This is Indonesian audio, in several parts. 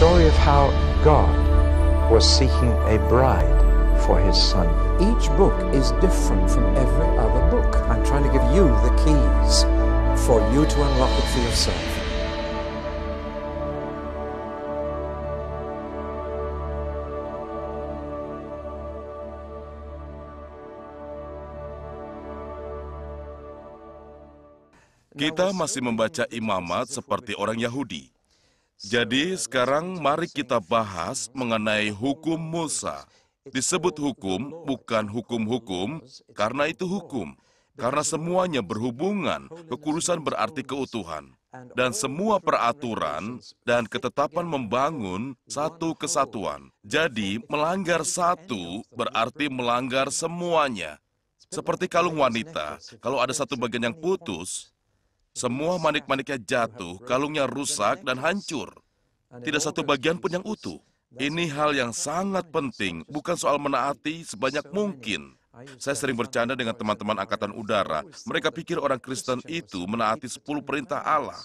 story of how God was seeking a bride for his son. Each book is different from every other book. I'm trying to give you the keys for you to unlock it for yourself. Kita masih membaca imamat seperti orang Yahudi. Jadi sekarang mari kita bahas mengenai hukum Musa. Disebut hukum bukan hukum-hukum, karena itu hukum. Karena semuanya berhubungan, Kekurusan berarti keutuhan. Dan semua peraturan dan ketetapan membangun satu kesatuan. Jadi melanggar satu berarti melanggar semuanya. Seperti kalung wanita, kalau ada satu bagian yang putus, semua manik-maniknya jatuh, kalungnya rusak dan hancur. Tidak satu bagian pun yang utuh. Ini hal yang sangat penting, bukan soal menaati sebanyak mungkin. Saya sering bercanda dengan teman-teman angkatan udara. Mereka pikir orang Kristen itu menaati 10 perintah Allah.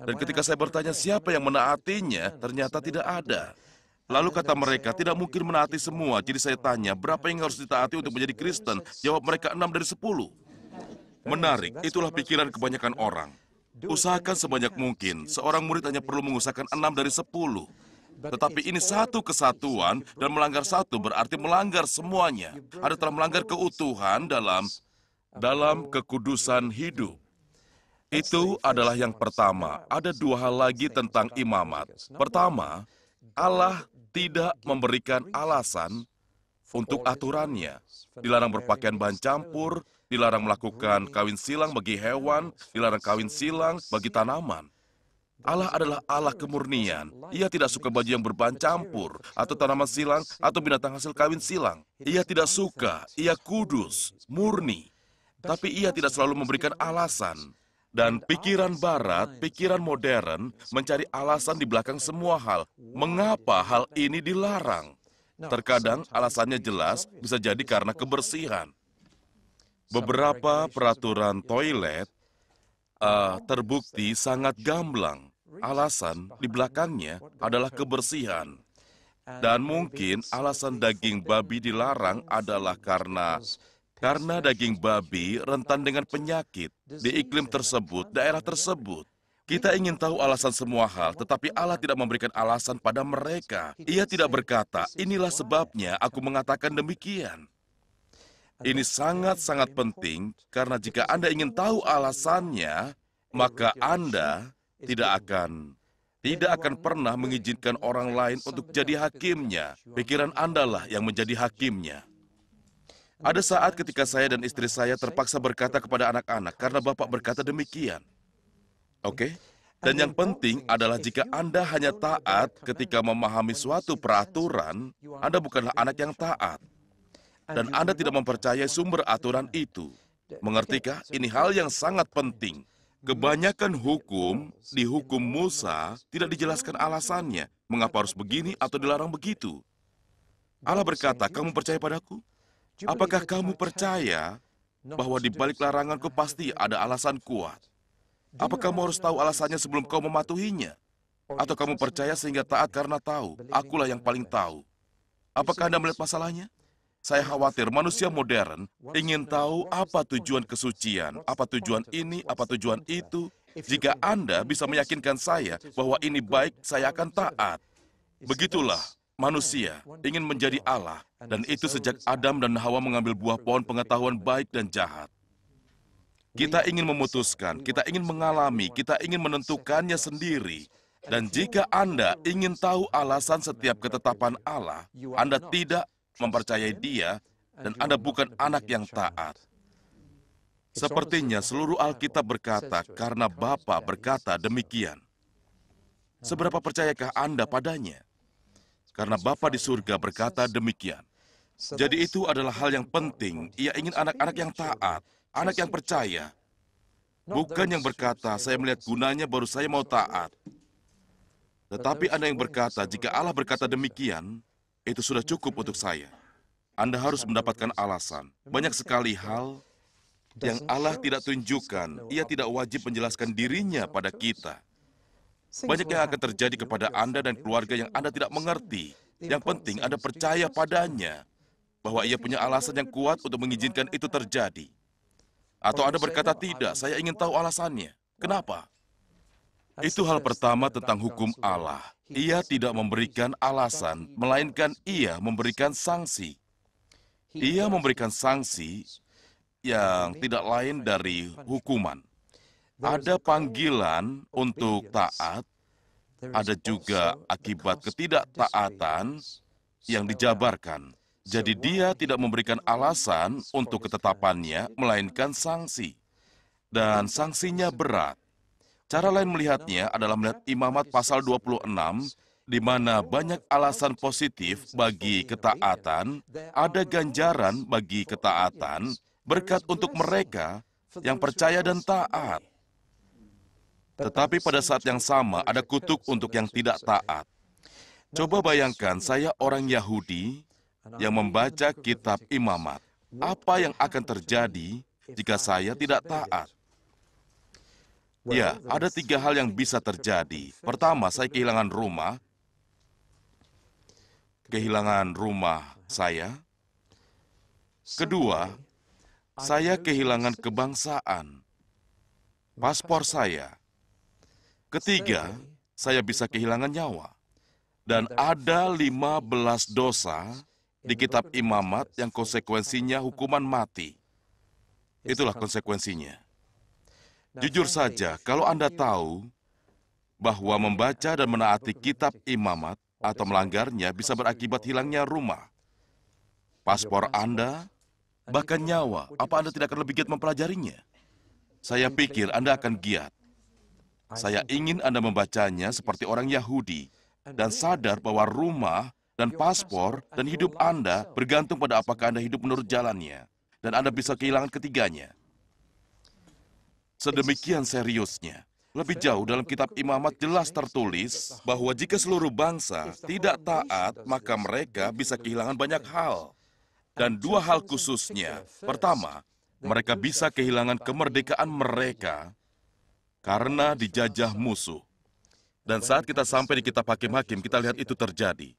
Dan ketika saya bertanya siapa yang menaatinya, ternyata tidak ada. Lalu kata mereka, tidak mungkin menaati semua. Jadi saya tanya, berapa yang harus ditaati untuk menjadi Kristen? Jawab mereka 6 dari 10. Menarik, itulah pikiran kebanyakan orang. Usahakan sebanyak mungkin, seorang murid hanya perlu mengusahakan enam dari sepuluh. Tetapi ini satu kesatuan dan melanggar satu berarti melanggar semuanya. Ada telah melanggar keutuhan dalam dalam kekudusan hidup. Itu adalah yang pertama. Ada dua hal lagi tentang imamat. Pertama, Allah tidak memberikan alasan untuk aturannya. Dilarang berpakaian bahan campur, dilarang melakukan kawin silang bagi hewan, dilarang kawin silang bagi tanaman. Allah adalah Allah kemurnian. Ia tidak suka baju yang berbahan campur, atau tanaman silang, atau binatang hasil kawin silang. Ia tidak suka, ia kudus, murni. Tapi ia tidak selalu memberikan alasan. Dan pikiran barat, pikiran modern, mencari alasan di belakang semua hal. Mengapa hal ini dilarang? Terkadang alasannya jelas, bisa jadi karena kebersihan. Beberapa peraturan toilet uh, terbukti sangat gamblang. Alasan di belakangnya adalah kebersihan. Dan mungkin alasan daging babi dilarang adalah karena karena daging babi rentan dengan penyakit di iklim tersebut, daerah tersebut. Kita ingin tahu alasan semua hal, tetapi Allah tidak memberikan alasan pada mereka. Ia tidak berkata, "Inilah sebabnya aku mengatakan demikian." Ini sangat-sangat penting karena jika Anda ingin tahu alasannya, maka Anda tidak akan tidak akan pernah mengizinkan orang lain untuk jadi hakimnya. Pikiran Andalah yang menjadi hakimnya. Ada saat ketika saya dan istri saya terpaksa berkata kepada anak-anak karena Bapak berkata demikian. Oke? Okay? Dan yang penting adalah jika Anda hanya taat ketika memahami suatu peraturan, Anda bukanlah anak yang taat dan Anda tidak mempercayai sumber aturan itu. Mengertikah? Ini hal yang sangat penting. Kebanyakan hukum di hukum Musa tidak dijelaskan alasannya, mengapa harus begini atau dilarang begitu. Allah berkata, kamu percaya padaku? Apakah kamu percaya bahwa di balik laranganku pasti ada alasan kuat? Apa kamu harus tahu alasannya sebelum kau mematuhinya? Atau kamu percaya sehingga taat karena tahu, akulah yang paling tahu. Apakah Anda melihat masalahnya? Saya khawatir manusia modern ingin tahu apa tujuan kesucian, apa tujuan ini, apa tujuan itu. Jika Anda bisa meyakinkan saya bahwa ini baik, saya akan taat. Begitulah manusia ingin menjadi Allah, dan itu sejak Adam dan Hawa mengambil buah pohon pengetahuan baik dan jahat. Kita ingin memutuskan, kita ingin mengalami, kita ingin menentukannya sendiri. Dan jika Anda ingin tahu alasan setiap ketetapan Allah, Anda tidak mempercayai dia, dan Anda bukan anak yang taat. Sepertinya seluruh Alkitab berkata, karena Bapa berkata demikian. Uh, Seberapa percayakah Anda padanya? Karena Bapa di surga berkata demikian. Jadi itu adalah hal yang penting. Ia ingin anak-anak yang taat, anak yang percaya. Bukan yang berkata, saya melihat gunanya baru saya mau taat. Tetapi Anda yang berkata, jika Allah berkata demikian, itu sudah cukup untuk saya. Anda harus mendapatkan alasan. Banyak sekali hal yang Allah tidak tunjukkan. Ia tidak wajib menjelaskan dirinya pada kita. Banyak yang akan terjadi kepada Anda dan keluarga yang Anda tidak mengerti. Yang penting Anda percaya padanya bahwa ia punya alasan yang kuat untuk mengizinkan itu terjadi. Atau Anda berkata, tidak, saya ingin tahu alasannya. Kenapa? Itu hal pertama tentang hukum Allah. Ia tidak memberikan alasan, melainkan ia memberikan sanksi. Ia memberikan sanksi yang tidak lain dari hukuman. Ada panggilan untuk taat, ada juga akibat ketidaktaatan yang uh, dijabarkan. Jadi dia tidak memberikan alasan untuk ketetapannya, melainkan sanksi. Dan sanksinya berat. Cara lain melihatnya adalah melihat imamat pasal 26 di mana banyak alasan positif bagi ketaatan, ada ganjaran bagi ketaatan, berkat untuk mereka yang percaya dan taat. Tetapi pada saat yang sama ada kutuk untuk yang tidak taat. Coba bayangkan saya orang Yahudi yang membaca kitab imamat. Apa yang akan terjadi jika saya tidak taat? Ya, ada tiga hal yang bisa terjadi. Pertama, saya kehilangan rumah, kehilangan rumah saya. Kedua, saya kehilangan kebangsaan, paspor saya. Ketiga, saya bisa kehilangan nyawa. Dan ada 15 dosa di kitab imamat yang konsekuensinya hukuman mati. Itulah konsekuensinya. Jujur saja, kalau Anda tahu bahwa membaca dan menaati kitab imamat atau melanggarnya bisa berakibat hilangnya rumah, paspor Anda, bahkan nyawa, apa Anda tidak akan lebih giat mempelajarinya? Saya pikir Anda akan giat. Saya ingin Anda membacanya seperti orang Yahudi dan sadar bahwa rumah dan paspor dan hidup Anda bergantung pada apakah Anda hidup menurut jalannya dan Anda bisa kehilangan ketiganya sedemikian seriusnya. Lebih jauh dalam kitab imamat jelas tertulis bahwa jika seluruh bangsa tidak taat, maka mereka bisa kehilangan banyak hal. Dan dua hal khususnya, pertama, mereka bisa kehilangan kemerdekaan mereka karena dijajah musuh. Dan saat kita sampai di kitab hakim-hakim, kita lihat itu terjadi.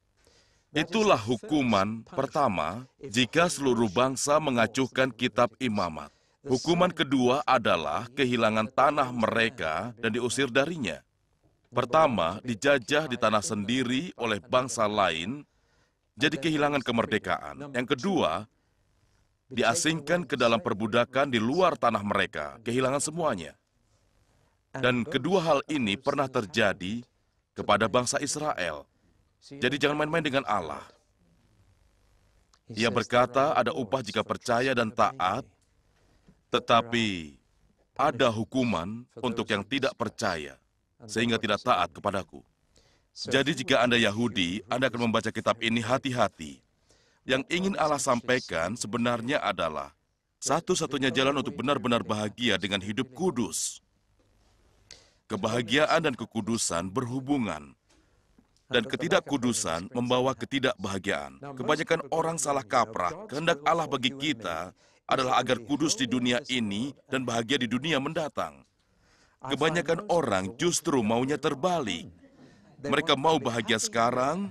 Itulah hukuman pertama jika seluruh bangsa mengacuhkan kitab imamat. Hukuman kedua adalah kehilangan tanah mereka dan diusir darinya. Pertama, dijajah di tanah sendiri oleh bangsa lain, jadi kehilangan kemerdekaan. Yang kedua, diasingkan ke dalam perbudakan di luar tanah mereka, kehilangan semuanya. Dan kedua hal ini pernah terjadi kepada bangsa Israel. Jadi jangan main-main dengan Allah. Ia berkata, ada upah jika percaya dan taat, tetapi ada hukuman untuk yang tidak percaya, sehingga tidak taat kepadaku. Jadi jika Anda Yahudi, Anda akan membaca kitab ini hati-hati. Yang ingin Allah sampaikan sebenarnya adalah satu-satunya jalan untuk benar-benar bahagia dengan hidup kudus. Kebahagiaan dan kekudusan berhubungan, dan ketidakkudusan membawa ketidakbahagiaan. Kebanyakan orang salah kaprah, kehendak Allah bagi kita adalah agar iya. kudus di dunia ini dan bahagia di dunia mendatang. Kebanyakan orang justru maunya terbalik. Mereka mau bahagia sekarang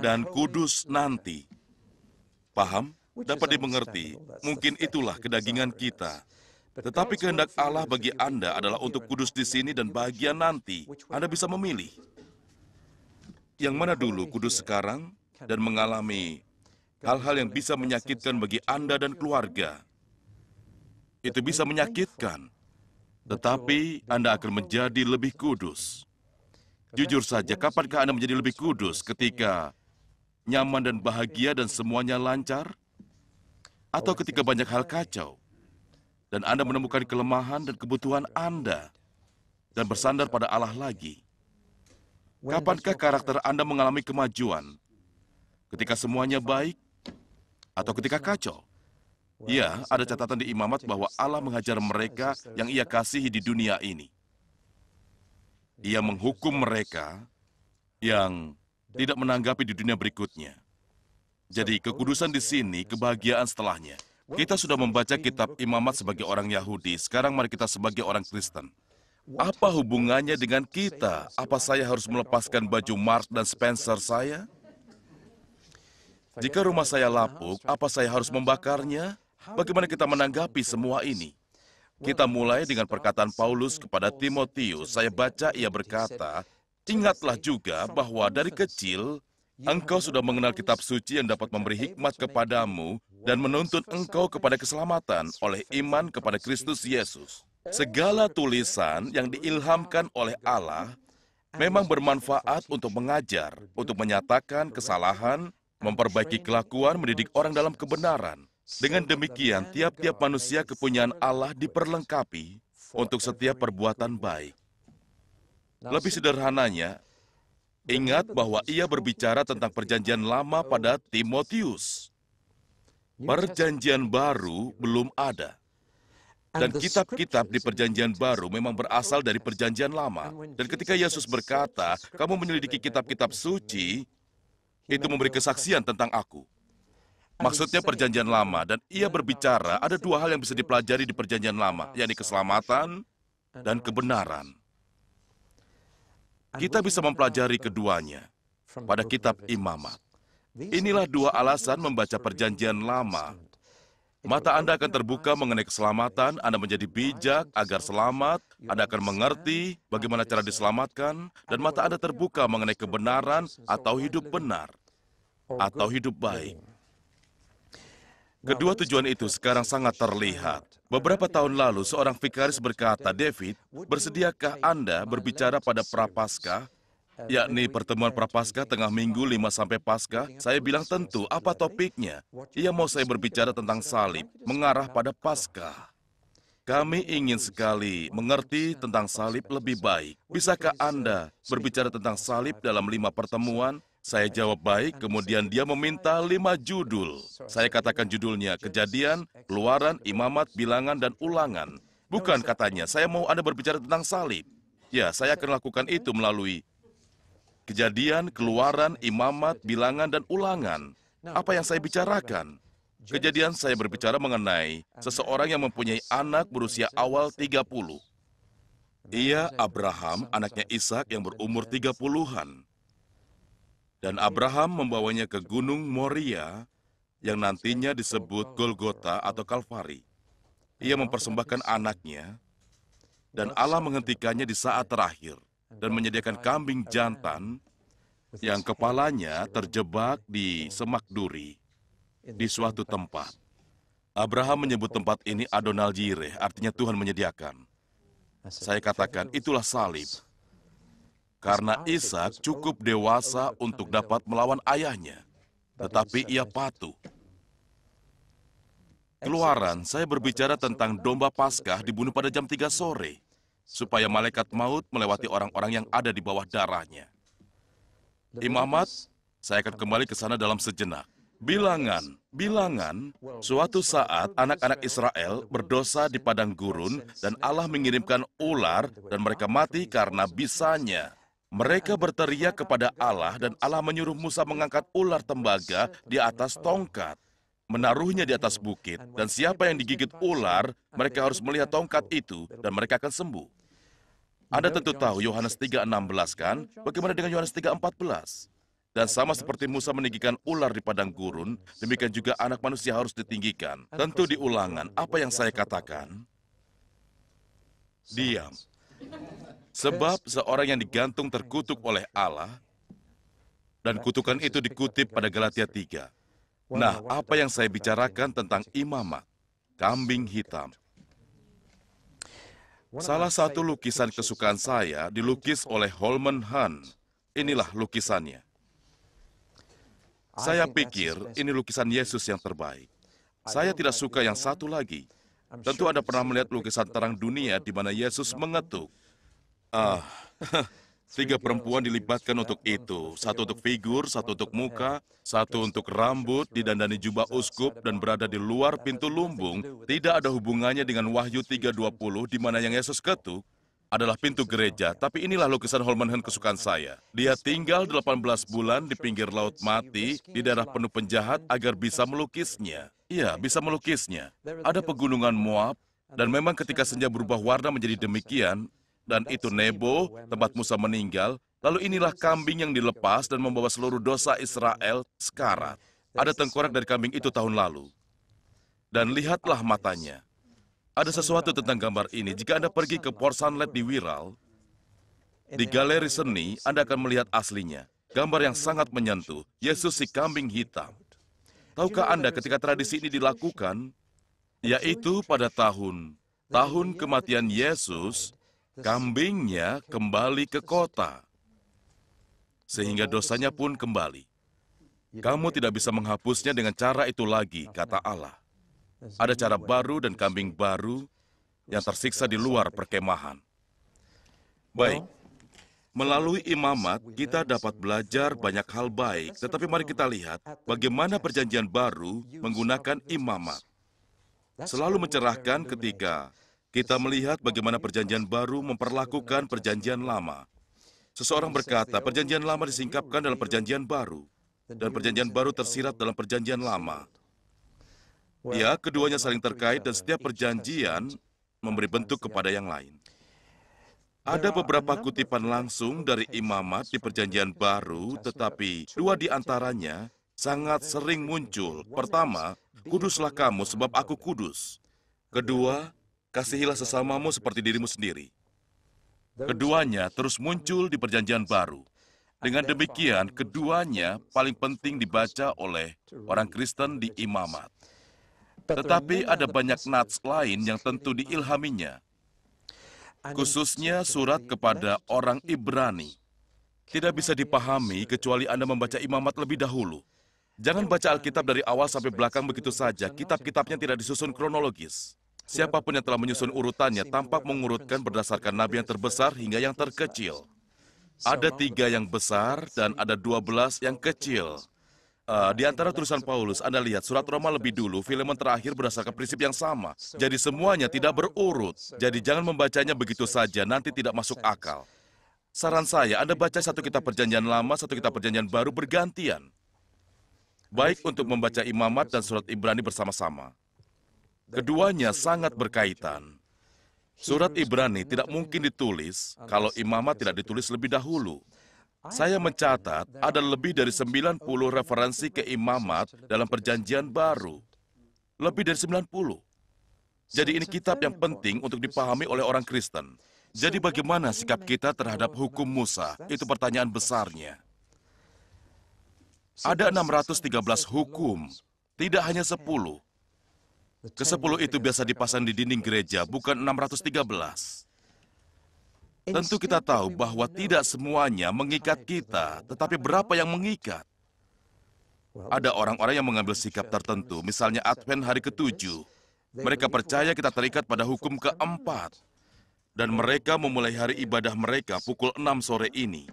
dan kudus nanti. Paham? Dapat dimengerti. Mungkin itulah kedagingan kita. Tetapi kehendak Allah bagi Anda adalah untuk kudus di sini dan bahagia nanti. Anda bisa memilih. Yang mana dulu kudus sekarang dan mengalami hal-hal yang bisa menyakitkan bagi Anda dan keluarga. Itu bisa menyakitkan, tetapi Anda akan menjadi lebih kudus. Jujur saja, kapankah Anda menjadi lebih kudus ketika nyaman dan bahagia dan semuanya lancar? Atau ketika banyak hal kacau dan Anda menemukan kelemahan dan kebutuhan Anda dan bersandar pada Allah lagi? Kapankah karakter Anda mengalami kemajuan? Ketika semuanya baik, atau ketika kacau. Ya, ada catatan di imamat bahwa Allah mengajar mereka yang ia kasihi di dunia ini. Ia menghukum mereka yang tidak menanggapi di dunia berikutnya. Jadi kekudusan di sini, kebahagiaan setelahnya. Kita sudah membaca kitab imamat sebagai orang Yahudi, sekarang mari kita sebagai orang Kristen. Apa hubungannya dengan kita? Apa saya harus melepaskan baju Mark dan Spencer saya? Jika rumah saya lapuk, apa saya harus membakarnya? Bagaimana kita menanggapi semua ini? Kita mulai dengan perkataan Paulus kepada Timotius. Saya baca ia berkata, Ingatlah juga bahwa dari kecil engkau sudah mengenal kitab suci yang dapat memberi hikmat kepadamu dan menuntut engkau kepada keselamatan oleh iman kepada Kristus Yesus. Segala tulisan yang diilhamkan oleh Allah memang bermanfaat untuk mengajar, untuk menyatakan kesalahan, memperbaiki kelakuan, mendidik orang dalam kebenaran. Dengan demikian, tiap-tiap manusia kepunyaan Allah diperlengkapi untuk setiap perbuatan baik. Lebih sederhananya, ingat bahwa ia berbicara tentang perjanjian lama pada Timotius. Perjanjian baru belum ada. Dan kitab-kitab di perjanjian baru memang berasal dari perjanjian lama. Dan ketika Yesus berkata, kamu menyelidiki kitab-kitab suci, itu memberi kesaksian tentang aku. Maksudnya perjanjian lama, dan ia iya, berbicara ada dua hal yang bisa dipelajari di perjanjian lama, yakni keselamatan dan kebenaran. Kita bisa mempelajari keduanya pada kitab imamat. Inilah dua alasan membaca perjanjian lama Mata Anda akan terbuka mengenai keselamatan, Anda menjadi bijak agar selamat, Anda akan mengerti bagaimana cara diselamatkan, dan mata Anda terbuka mengenai kebenaran atau hidup benar, atau hidup baik. Kedua tujuan itu sekarang sangat terlihat. Beberapa tahun lalu, seorang vikaris berkata, David, bersediakah Anda berbicara pada Prapaskah Eh, yakni pertemuan eh, prapaskah tengah minggu 5 sampai pasca, saya bilang tentu apa topiknya. Ia iya, mau saya berbicara tentang salib, mengarah pada Paskah. Kami ingin sekali mengerti tentang salib lebih baik. Bisakah Anda berbicara tentang salib dalam lima pertemuan? Saya jawab baik, kemudian dia meminta lima judul. Saya katakan judulnya Kejadian, Keluaran, Imamat, Bilangan, dan Ulangan. Bukan katanya, saya mau Anda berbicara tentang salib. Ya, saya akan lakukan itu melalui Kejadian, keluaran, imamat, bilangan, dan ulangan. Apa yang saya bicarakan? Kejadian saya berbicara mengenai seseorang yang mempunyai anak berusia awal 30. Ia Abraham, anaknya Ishak yang berumur 30-an. Dan Abraham membawanya ke Gunung Moria yang nantinya disebut Golgota atau Kalvari. Ia mempersembahkan anaknya, dan Allah menghentikannya di saat terakhir dan menyediakan kambing jantan yang kepalanya terjebak di semak duri di suatu tempat. Abraham menyebut tempat ini Adonal Jireh, artinya Tuhan menyediakan. Saya katakan itulah salib. Karena Ishak cukup dewasa untuk dapat melawan ayahnya, tetapi ia patuh. Keluaran, saya berbicara tentang domba Paskah dibunuh pada jam 3 sore supaya malaikat maut melewati orang-orang yang ada di bawah darahnya. Imamat, saya akan kembali ke sana dalam sejenak. Bilangan, bilangan, suatu saat anak-anak Israel berdosa di padang gurun dan Allah mengirimkan ular dan mereka mati karena bisanya. Mereka berteriak kepada Allah dan Allah menyuruh Musa mengangkat ular tembaga di atas tongkat menaruhnya di atas bukit, dan siapa yang digigit ular, mereka harus melihat tongkat itu, dan mereka akan sembuh. Anda tentu tahu Yohanes 3.16 kan? Bagaimana dengan Yohanes 3.14? Dan sama seperti Musa meninggikan ular di padang gurun, demikian juga anak manusia harus ditinggikan. Tentu di ulangan, apa yang saya katakan? Diam. Sebab seorang yang digantung terkutuk oleh Allah, dan kutukan itu dikutip pada Galatia 3. Nah, apa yang saya bicarakan tentang imamat, kambing hitam. Salah satu lukisan kesukaan saya dilukis oleh Holman Hahn. Inilah lukisannya. Saya pikir ini lukisan Yesus yang terbaik. Saya tidak suka yang satu lagi. Tentu Anda pernah melihat lukisan terang dunia di mana Yesus mengetuk. Ah, Tiga perempuan dilibatkan untuk itu, satu untuk figur, satu untuk muka, satu untuk rambut, didandani jubah uskup dan berada di luar pintu lumbung, tidak ada hubungannya dengan Wahyu 3.20 di mana yang Yesus ketuk, adalah pintu gereja, tapi inilah lukisan Holmenhen kesukaan saya. Dia tinggal 18 bulan di pinggir laut mati, di daerah penuh penjahat agar bisa melukisnya. Iya, bisa melukisnya. Ada pegunungan Moab, dan memang ketika senja berubah warna menjadi demikian, dan itu Nebo, tempat Musa meninggal. Lalu inilah kambing yang dilepas dan membawa seluruh dosa Israel sekarat. Ada tengkorak dari kambing itu tahun lalu. Dan lihatlah matanya. Ada sesuatu tentang gambar ini. Jika Anda pergi ke Port Sunlight di Wiral, di galeri seni, Anda akan melihat aslinya. Gambar yang sangat menyentuh. Yesus si kambing hitam. Tahukah Anda ketika tradisi ini dilakukan, yaitu pada tahun tahun kematian Yesus, kambingnya kembali ke kota, sehingga dosanya pun kembali. Kamu tidak bisa menghapusnya dengan cara itu lagi, kata Allah. Ada cara baru dan kambing baru yang tersiksa di luar perkemahan. Baik, Melalui imamat, kita dapat belajar banyak hal baik, tetapi mari kita lihat bagaimana Perjanjian Baru menggunakan imamat. Selalu mencerahkan ketika kita melihat bagaimana perjanjian baru memperlakukan perjanjian lama. Seseorang berkata, perjanjian lama disingkapkan dalam perjanjian baru, dan perjanjian baru tersirat dalam perjanjian lama. Ya, keduanya saling terkait dan setiap perjanjian memberi bentuk kepada yang lain. Ada beberapa kutipan langsung dari imamat di perjanjian baru, tetapi dua di antaranya sangat sering muncul. Pertama, kuduslah kamu sebab aku kudus. Kedua, kasihilah sesamamu seperti dirimu sendiri. Keduanya terus muncul di Perjanjian Baru. Dengan demikian, keduanya paling penting dibaca oleh orang Kristen di imamat. Tetapi ada banyak nats lain yang tentu diilhaminya, khususnya surat kepada orang Ibrani. Tidak bisa dipahami kecuali Anda membaca imamat lebih dahulu. Jangan baca Alkitab dari awal sampai belakang begitu saja, kitab-kitabnya tidak disusun kronologis. Siapapun yang telah menyusun urutannya tampak mengurutkan berdasarkan nabi yang terbesar hingga yang terkecil. Ada tiga yang besar dan ada dua belas yang kecil. Uh, di antara tulisan Paulus, Anda lihat surat Roma lebih dulu, Filemon terakhir berdasarkan prinsip yang sama. Jadi semuanya tidak berurut. Jadi jangan membacanya begitu saja, nanti tidak masuk akal. Saran saya, Anda baca satu kitab perjanjian lama, satu kitab perjanjian baru bergantian. Baik untuk membaca imamat dan surat Ibrani bersama-sama. Keduanya sangat berkaitan. Surat Ibrani tidak mungkin ditulis kalau imamat tidak ditulis lebih dahulu. Saya mencatat ada lebih dari 90 referensi ke imamat dalam perjanjian baru. Lebih dari 90. Jadi ini kitab yang penting untuk dipahami oleh orang Kristen. Jadi bagaimana sikap kita terhadap hukum Musa? Itu pertanyaan besarnya. Ada 613 hukum, tidak hanya 10. Kesepuluh itu biasa dipasang di dinding gereja, bukan 613. Tentu kita tahu bahwa tidak semuanya mengikat kita, tetapi berapa yang mengikat? Ada orang-orang yang mengambil sikap tertentu, misalnya Advent hari ketujuh. Mereka percaya kita terikat pada hukum keempat. Dan mereka memulai hari ibadah mereka pukul 6 sore ini.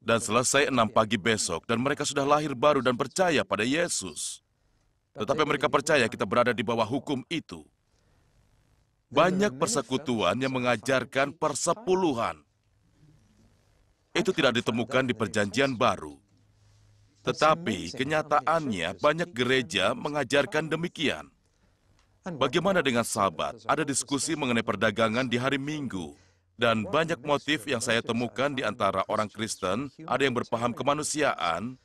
Dan selesai 6 pagi besok, dan mereka sudah lahir baru dan percaya pada Yesus. Tetapi mereka percaya kita berada di bawah hukum itu. Banyak persekutuan yang mengajarkan persepuluhan. Itu tidak ditemukan di Perjanjian Baru. Tetapi kenyataannya banyak gereja mengajarkan demikian. Bagaimana dengan sahabat? Ada diskusi mengenai perdagangan di hari Minggu. Dan banyak motif yang saya temukan di antara orang Kristen, ada yang berpaham kemanusiaan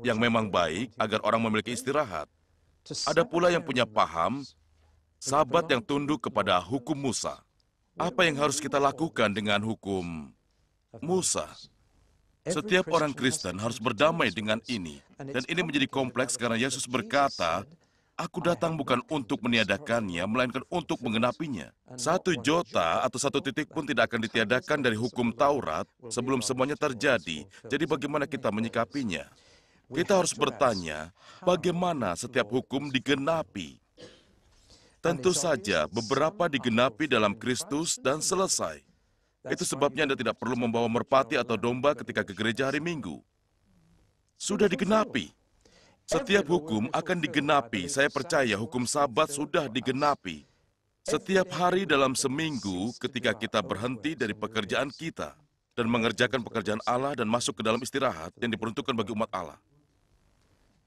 yang memang baik agar orang memiliki istirahat. Ada pula yang punya paham, sahabat yang tunduk kepada hukum Musa. Ya, Apa yang harus kita lakukan dengan hukum Musa? Setiap orang Kristen harus berdamai dengan ini. Dan ini menjadi kompleks karena Yesus berkata, Aku datang bukan untuk meniadakannya, melainkan untuk mengenapinya. Satu jota atau satu titik pun tidak akan ditiadakan dari hukum Taurat sebelum semuanya terjadi. Jadi bagaimana kita menyikapinya? Kita harus bertanya, bagaimana setiap hukum digenapi? Tentu saja, beberapa digenapi dalam Kristus dan selesai. Itu sebabnya Anda tidak perlu membawa merpati atau domba ketika ke gereja hari Minggu. Sudah digenapi. Setiap hukum akan digenapi. Saya percaya hukum Sabat sudah digenapi. Setiap hari dalam seminggu, ketika kita berhenti dari pekerjaan kita dan mengerjakan pekerjaan Allah dan masuk ke dalam istirahat yang diperuntukkan bagi umat Allah.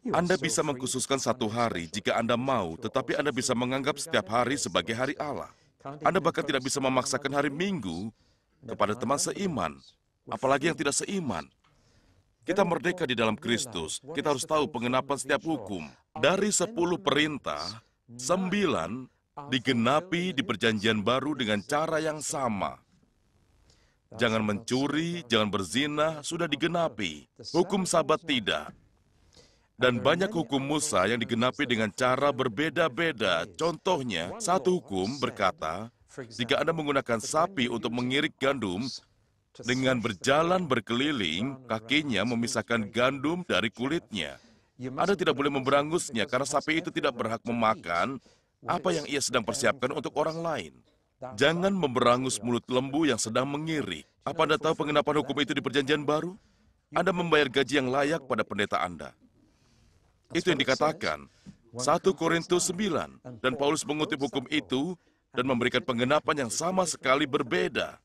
Anda bisa mengkhususkan satu hari jika Anda mau, tetapi Anda bisa menganggap setiap hari sebagai hari Allah. Anda bahkan tidak bisa memaksakan hari Minggu kepada teman seiman, apalagi yang tidak seiman. Kita merdeka di dalam Kristus. Kita harus tahu pengenapan setiap hukum. Dari sepuluh perintah, sembilan digenapi di perjanjian baru dengan cara yang sama. Jangan mencuri, jangan berzina, sudah digenapi. Hukum sabat tidak. Dan banyak hukum Musa yang digenapi dengan cara berbeda-beda. Contohnya, satu hukum berkata, jika Anda menggunakan sapi untuk mengirik gandum, dengan berjalan berkeliling, kakinya memisahkan gandum dari kulitnya. Anda tidak boleh memberangusnya karena sapi itu tidak berhak memakan apa yang ia sedang persiapkan untuk orang lain. Jangan memberangus mulut lembu yang sedang mengirik. Apa Anda tahu pengenapan hukum itu di perjanjian baru? Anda membayar gaji yang layak pada pendeta Anda. Itu yang dikatakan 1 Korintus 9 dan Paulus mengutip hukum itu dan memberikan pengenapan yang sama sekali berbeda.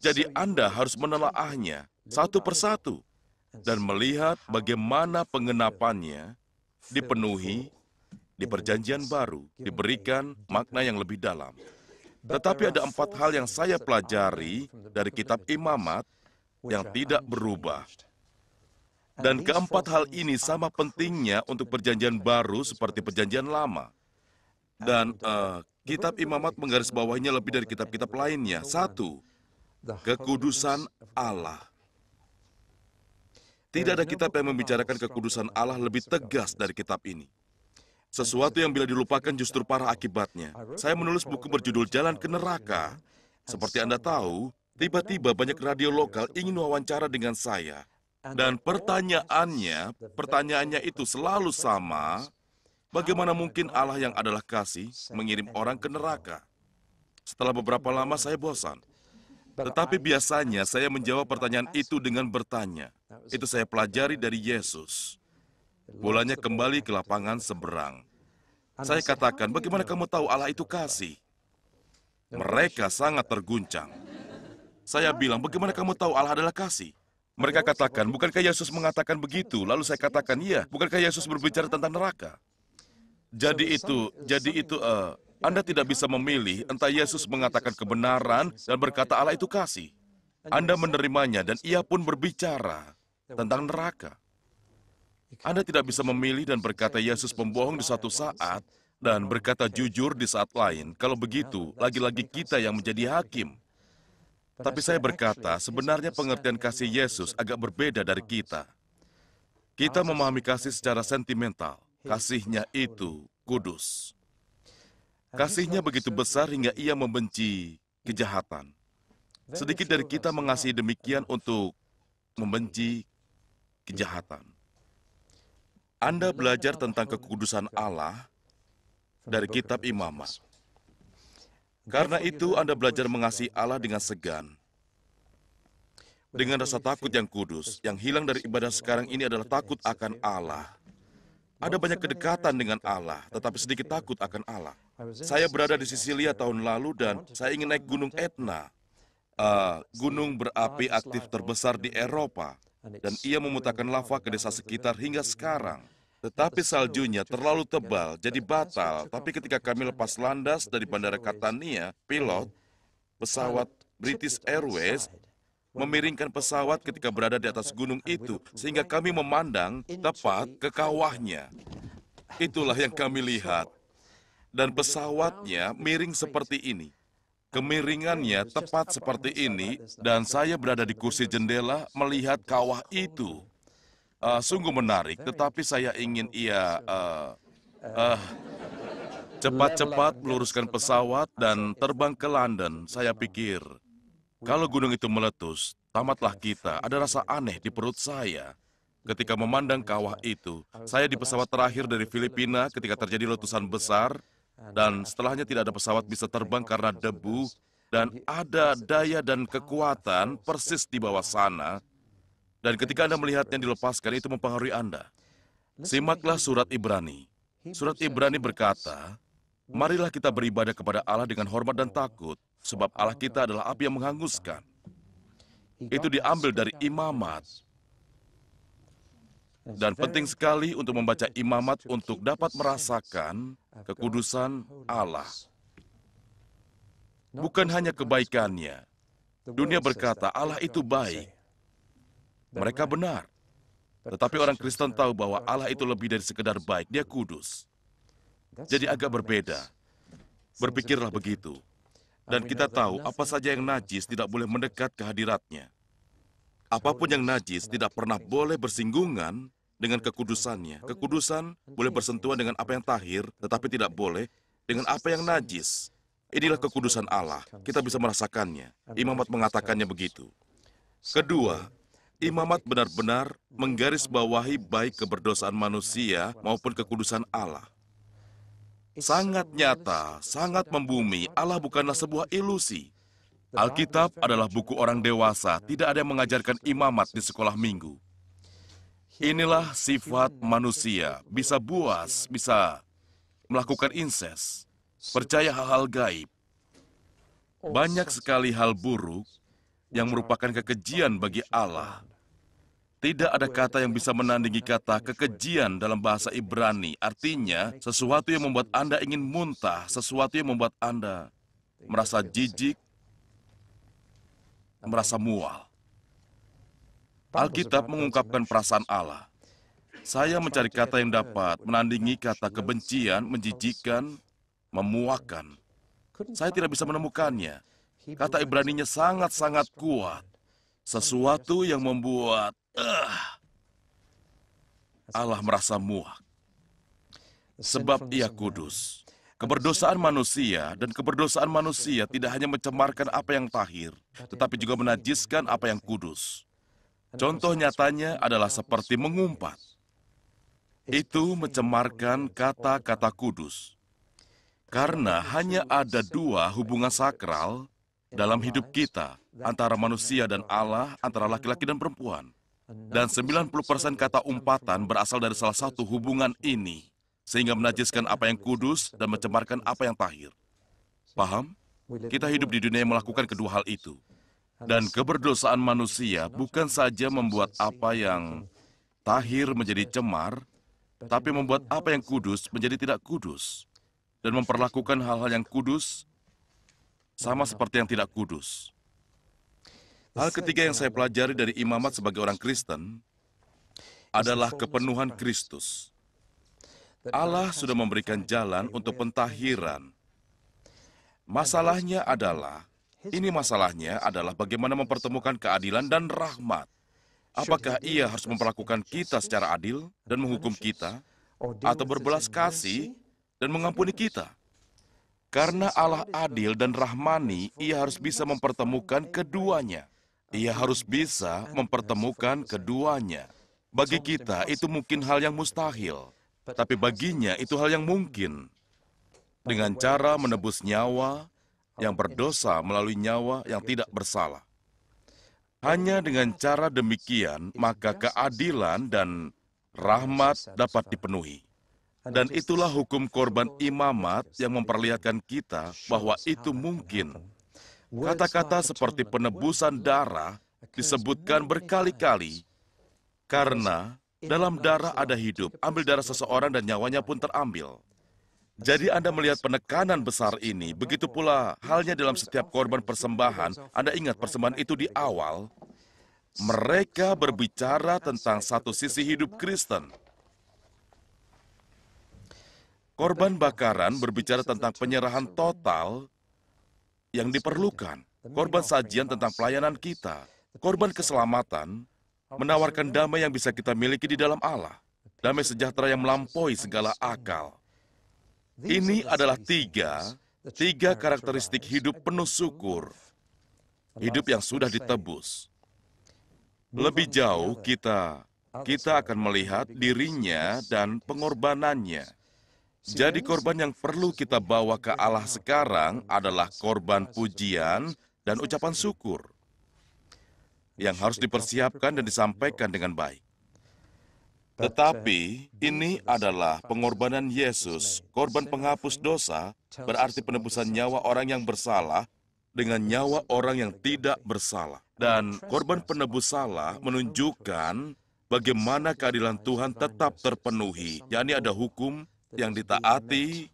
Jadi Anda harus menelaahnya satu persatu dan melihat bagaimana pengenapannya dipenuhi di perjanjian baru, diberikan makna yang lebih dalam. Tetapi ada empat hal yang saya pelajari dari kitab imamat yang tidak berubah. Dan keempat hal ini sama pentingnya untuk perjanjian baru seperti perjanjian lama. Dan uh, kitab imamat menggarisbawahinya lebih dari kitab-kitab lainnya. Satu, kekudusan Allah. Tidak ada kitab yang membicarakan kekudusan Allah lebih tegas dari kitab ini. Sesuatu yang bila dilupakan justru parah akibatnya. Saya menulis buku berjudul Jalan ke Neraka. Seperti Anda tahu, tiba-tiba banyak radio lokal ingin wawancara dengan saya. Dan pertanyaannya, pertanyaannya itu selalu sama, bagaimana mungkin Allah yang adalah kasih mengirim orang ke neraka? Setelah beberapa lama saya bosan. Tetapi biasanya saya menjawab pertanyaan itu dengan bertanya. Itu saya pelajari dari Yesus. Bolanya kembali ke lapangan seberang. Saya katakan, bagaimana kamu tahu Allah itu kasih? Mereka sangat terguncang. Saya bilang, bagaimana kamu tahu Allah adalah kasih? Mereka katakan, bukankah Yesus mengatakan begitu? Lalu saya katakan, iya. Bukankah Yesus berbicara tentang neraka? Jadi itu, jadi itu, uh, Anda tidak bisa memilih entah Yesus mengatakan kebenaran dan berkata Allah itu kasih. Anda menerimanya dan ia pun berbicara tentang neraka. Anda tidak bisa memilih dan berkata Yesus pembohong di satu saat dan berkata jujur di saat lain. Kalau begitu, lagi-lagi kita yang menjadi hakim. Tapi saya berkata, sebenarnya pengertian kasih Yesus agak berbeda dari kita. Kita memahami kasih secara sentimental. Kasihnya itu kudus. Kasihnya begitu besar hingga ia membenci kejahatan. Sedikit dari kita mengasihi demikian untuk membenci kejahatan. Anda belajar tentang kekudusan Allah dari kitab imamat. Karena itu Anda belajar mengasihi Allah dengan segan. Dengan rasa takut yang kudus, yang hilang dari ibadah sekarang ini adalah takut akan Allah. Ada banyak kedekatan dengan Allah, tetapi sedikit takut akan Allah. Saya berada di Sisilia tahun lalu dan saya ingin naik Gunung Etna, uh, gunung berapi aktif terbesar di Eropa. Dan ia memutarkan lava ke desa sekitar hingga sekarang. Tetapi saljunya terlalu tebal, jadi batal. Tapi ketika kami lepas landas dari Bandara Catania, pilot pesawat British Airways memiringkan pesawat ketika berada di atas gunung itu, sehingga kami memandang tepat ke kawahnya. Itulah yang kami lihat. Dan pesawatnya miring seperti ini. Kemiringannya tepat seperti ini, dan saya berada di kursi jendela melihat kawah itu uh, sungguh menarik, tetapi saya ingin ia uh, cepat-cepat meluruskan pesawat dan terbang ke London. Saya pikir, kalau gunung itu meletus, tamatlah kita. Ada rasa aneh di perut saya. Ketika memandang kawah itu, saya di pesawat terakhir dari Filipina ketika terjadi letusan besar, dan setelahnya tidak ada pesawat bisa terbang karena debu, dan ada daya dan kekuatan persis di bawah sana dan ketika Anda melihatnya dilepaskan, itu mempengaruhi Anda. Simaklah surat Ibrani. Surat Ibrani berkata, Marilah kita beribadah kepada Allah dengan hormat dan takut, sebab Allah kita adalah api yang menghanguskan. Itu diambil dari imamat. Dan penting sekali untuk membaca imamat untuk dapat merasakan kekudusan Allah. Bukan hanya kebaikannya. Dunia berkata Allah itu baik, mereka benar. Tetapi orang Kristen tahu bahwa Allah itu lebih dari sekedar baik, dia kudus. Jadi agak berbeda. Berpikirlah begitu. Dan kita tahu apa saja yang najis tidak boleh mendekat ke kehadiratnya. Apapun yang najis tidak pernah boleh bersinggungan dengan kekudusannya. Kekudusan boleh bersentuhan dengan apa yang tahir, tetapi tidak boleh dengan apa yang najis. Inilah kekudusan Allah. Kita bisa merasakannya. Imamat mengatakannya begitu. Kedua, Imamat benar-benar menggarisbawahi baik keberdosaan manusia maupun kekudusan Allah. Sangat nyata, sangat membumi, Allah bukanlah sebuah ilusi. Alkitab adalah buku orang dewasa, tidak ada yang mengajarkan imamat di sekolah minggu. Inilah sifat manusia, bisa buas, bisa melakukan inses, percaya hal-hal gaib. Banyak sekali hal buruk yang merupakan kekejian bagi Allah tidak ada kata yang bisa menandingi kata kekejian dalam bahasa Ibrani. Artinya, sesuatu yang membuat Anda ingin muntah, sesuatu yang membuat Anda merasa jijik, merasa mual. Alkitab mengungkapkan perasaan Allah. Saya mencari kata yang dapat menandingi kata kebencian, menjijikan, memuakan. Saya tidak bisa menemukannya. Kata Ibraninya sangat-sangat kuat. Sesuatu yang membuat Ah. Allah merasa muak. Sebab ia kudus. Keberdosaan manusia dan keberdosaan manusia tidak hanya mencemarkan apa yang tahir, tetapi juga menajiskan apa yang kudus. Contoh nyatanya adalah seperti mengumpat. Itu mencemarkan kata-kata kudus. Karena hanya ada dua hubungan sakral dalam hidup kita, antara manusia dan Allah, antara laki-laki dan perempuan. Dan 90% kata umpatan berasal dari salah satu hubungan ini, sehingga menajiskan apa yang kudus dan mencemarkan apa yang tahir. Paham? Kita hidup di dunia yang melakukan kedua hal itu. Dan keberdosaan manusia bukan saja membuat apa yang tahir menjadi cemar, tapi membuat apa yang kudus menjadi tidak kudus, dan memperlakukan hal-hal yang kudus sama seperti yang tidak kudus. Hal ketiga yang saya pelajari dari imamat sebagai orang Kristen adalah kepenuhan Kristus. Allah sudah memberikan jalan untuk pentahiran. Masalahnya adalah, ini masalahnya adalah bagaimana mempertemukan keadilan dan rahmat. Apakah ia harus memperlakukan kita secara adil dan menghukum kita, atau berbelas kasih dan mengampuni kita? Karena Allah adil dan rahmani, ia harus bisa mempertemukan keduanya. Ia harus bisa mempertemukan keduanya. Bagi kita, itu mungkin hal yang mustahil, tapi baginya itu hal yang mungkin. Dengan cara menebus nyawa yang berdosa melalui nyawa yang tidak bersalah. Hanya dengan cara demikian, maka keadilan dan rahmat dapat dipenuhi. Dan itulah hukum korban imamat yang memperlihatkan kita bahwa itu mungkin Kata-kata seperti penebusan darah disebutkan berkali-kali karena dalam darah ada hidup, ambil darah seseorang dan nyawanya pun terambil. Jadi Anda melihat penekanan besar ini, begitu pula halnya dalam setiap korban persembahan, Anda ingat persembahan itu di awal, mereka berbicara tentang satu sisi hidup Kristen. Korban bakaran berbicara tentang penyerahan total yang diperlukan, korban sajian tentang pelayanan kita, korban keselamatan, menawarkan damai yang bisa kita miliki di dalam Allah, damai sejahtera yang melampaui segala akal. Ini adalah tiga, tiga karakteristik hidup penuh syukur, hidup yang sudah ditebus. Lebih jauh kita, kita akan melihat dirinya dan pengorbanannya. Jadi korban yang perlu kita bawa ke Allah sekarang adalah korban pujian dan ucapan syukur yang harus dipersiapkan dan disampaikan dengan baik. Tetapi ini adalah pengorbanan Yesus, korban penghapus dosa, berarti penebusan nyawa orang yang bersalah dengan nyawa orang yang tidak bersalah. Dan korban penebus salah menunjukkan bagaimana keadilan Tuhan tetap terpenuhi, yakni ada hukum yang ditaati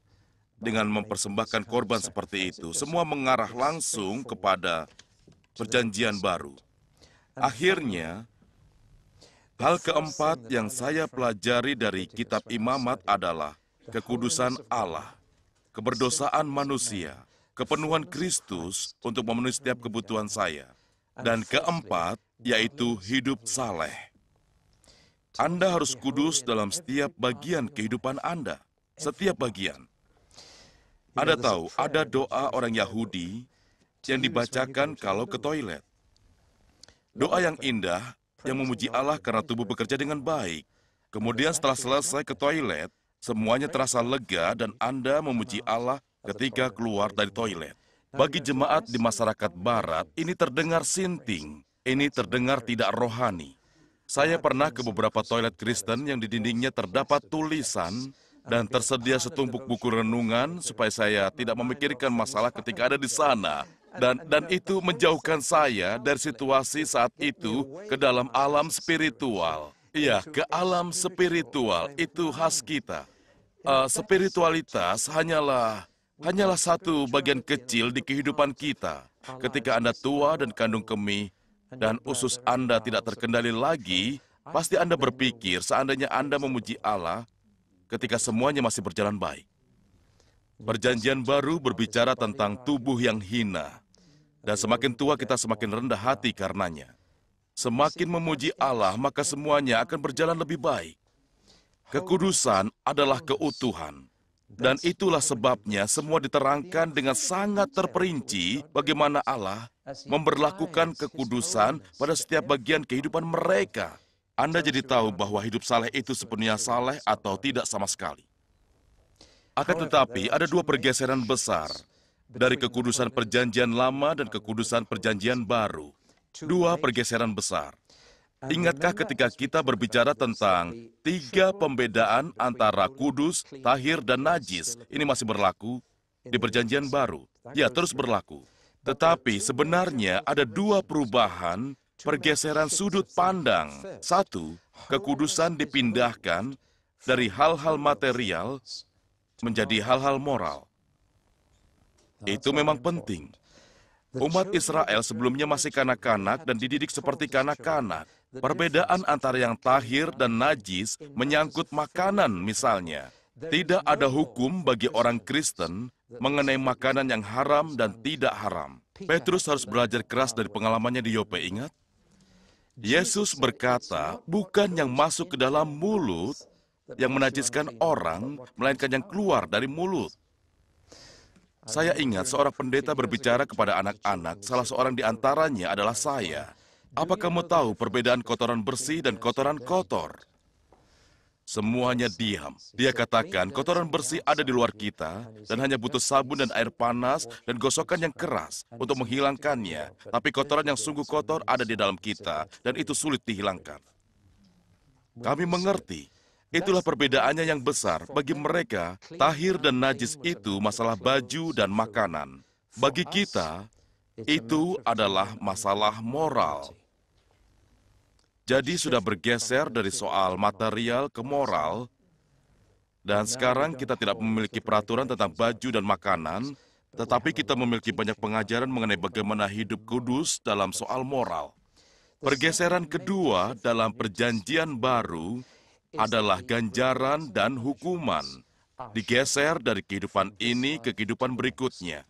dengan mempersembahkan korban seperti itu. Semua mengarah langsung kepada perjanjian baru. Akhirnya, hal keempat yang saya pelajari dari kitab imamat adalah kekudusan Allah, keberdosaan manusia, kepenuhan Kristus untuk memenuhi setiap kebutuhan saya. Dan keempat, yaitu hidup saleh. Anda harus ya, kudus ya, dalam setiap bagian ya, kehidupan Anda setiap bagian. Ada tahu, ada doa orang Yahudi yang dibacakan kalau ke toilet. Doa yang indah, yang memuji Allah karena tubuh bekerja dengan baik. Kemudian setelah selesai ke toilet, semuanya terasa lega dan Anda memuji Allah ketika keluar dari toilet. Bagi jemaat di masyarakat barat, ini terdengar sinting, ini terdengar tidak rohani. Saya pernah ke beberapa toilet Kristen yang di dindingnya terdapat tulisan dan tersedia setumpuk buku renungan supaya saya tidak memikirkan masalah ketika ada di sana. Dan, dan itu menjauhkan saya dari situasi saat itu ke dalam alam spiritual. Iya, ke alam spiritual itu khas kita. Uh, spiritualitas hanyalah hanyalah satu bagian kecil di kehidupan kita. Ketika Anda tua dan kandung kemih dan usus Anda tidak terkendali lagi, pasti Anda berpikir seandainya Anda memuji Allah, ketika semuanya masih berjalan baik. Perjanjian baru berbicara tentang tubuh yang hina, dan semakin tua kita semakin rendah hati karenanya. Semakin memuji Allah, maka semuanya akan berjalan lebih baik. Kekudusan adalah keutuhan, dan itulah sebabnya semua diterangkan dengan sangat terperinci bagaimana Allah memperlakukan kekudusan pada setiap bagian kehidupan mereka. Anda jadi tahu bahwa hidup saleh itu sepenuhnya saleh atau tidak sama sekali. Akan tetapi, ada dua pergeseran besar dari kekudusan Perjanjian Lama dan kekudusan Perjanjian Baru. Dua pergeseran besar. Ingatkah ketika kita berbicara tentang tiga pembedaan antara kudus, tahir, dan najis? Ini masih berlaku di Perjanjian Baru. Ya, terus berlaku. Tetapi sebenarnya ada dua perubahan pergeseran sudut pandang. Satu, kekudusan dipindahkan dari hal-hal material menjadi hal-hal moral. Itu memang penting. Umat Israel sebelumnya masih kanak-kanak dan dididik seperti kanak-kanak. Perbedaan antara yang tahir dan najis menyangkut makanan misalnya. Tidak ada hukum bagi orang Kristen mengenai makanan yang haram dan tidak haram. Petrus harus belajar keras dari pengalamannya di Yope, ingat? Yesus berkata, bukan yang masuk ke dalam mulut yang menajiskan orang, melainkan yang keluar dari mulut. Saya ingat seorang pendeta berbicara kepada anak-anak, salah seorang di antaranya adalah saya. Apa kamu tahu perbedaan kotoran bersih dan kotoran kotor? Semuanya diam. Dia katakan kotoran bersih ada di luar kita dan hanya butuh sabun dan air panas dan gosokan yang keras untuk menghilangkannya. Tapi kotoran yang sungguh kotor ada di dalam kita dan itu sulit dihilangkan. Kami mengerti. Itulah perbedaannya yang besar bagi mereka. Tahir dan najis itu masalah baju dan makanan. Bagi kita, itu adalah masalah moral. Jadi sudah bergeser dari soal material ke moral, dan sekarang kita tidak memiliki peraturan tentang baju dan makanan, tetapi kita memiliki banyak pengajaran mengenai bagaimana hidup kudus dalam soal moral. Pergeseran kedua dalam perjanjian baru adalah ganjaran dan hukuman, digeser dari kehidupan ini ke kehidupan berikutnya.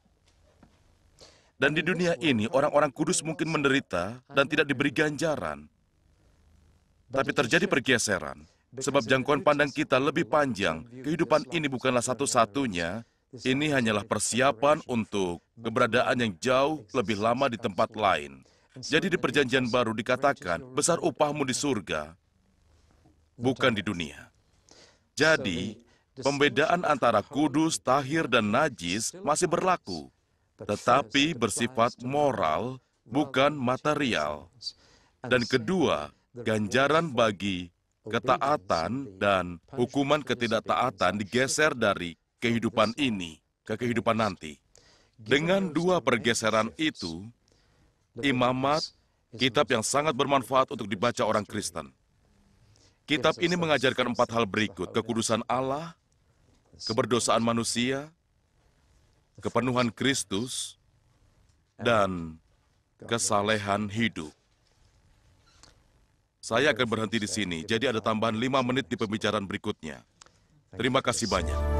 Dan di dunia ini, orang-orang kudus mungkin menderita dan tidak diberi ganjaran tapi terjadi pergeseran. Sebab jangkauan pandang kita lebih panjang, kehidupan ini bukanlah satu-satunya, ini hanyalah persiapan untuk keberadaan yang jauh lebih lama di tempat lain. Jadi di perjanjian baru dikatakan, besar upahmu di surga, bukan di dunia. Jadi, pembedaan antara kudus, tahir, dan najis masih berlaku, tetapi bersifat moral, bukan material. Dan kedua, ganjaran bagi ketaatan dan hukuman ketidaktaatan digeser dari kehidupan ini ke kehidupan nanti. Dengan dua pergeseran itu, Imamat, kitab yang sangat bermanfaat untuk dibaca orang Kristen. Kitab ini mengajarkan empat hal berikut, kekudusan Allah, keberdosaan manusia, kepenuhan Kristus, dan kesalehan hidup. Saya akan berhenti di sini, jadi ada tambahan lima menit di pembicaraan berikutnya. Terima kasih banyak.